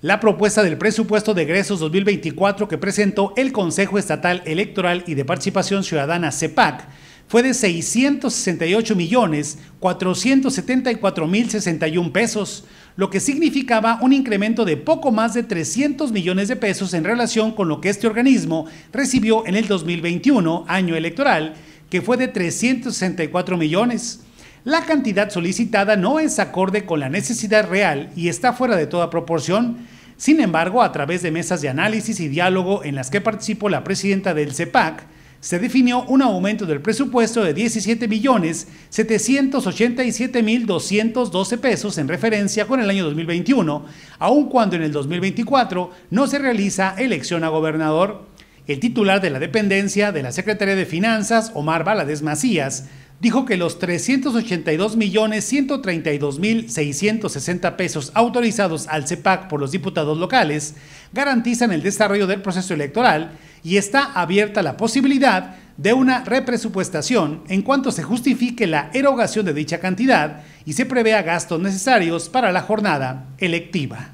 la propuesta del presupuesto de egresos 2024 que presentó el Consejo Estatal Electoral y de Participación Ciudadana CEPAC fue de 668 millones 474 mil 61 pesos, lo que significaba un incremento de poco más de 300 millones de pesos en relación con lo que este organismo recibió en el 2021, año electoral, que fue de 364 millones. La cantidad solicitada no es acorde con la necesidad real y está fuera de toda proporción. Sin embargo, a través de mesas de análisis y diálogo en las que participó la presidenta del CEPAC, se definió un aumento del presupuesto de 17.787.212 pesos en referencia con el año 2021, aun cuando en el 2024 no se realiza elección a gobernador. El titular de la dependencia de la Secretaría de Finanzas, Omar Valadez Macías, dijo que los millones 382.132.660 pesos autorizados al CEPAC por los diputados locales garantizan el desarrollo del proceso electoral y está abierta la posibilidad de una represupuestación en cuanto se justifique la erogación de dicha cantidad y se prevea gastos necesarios para la jornada electiva.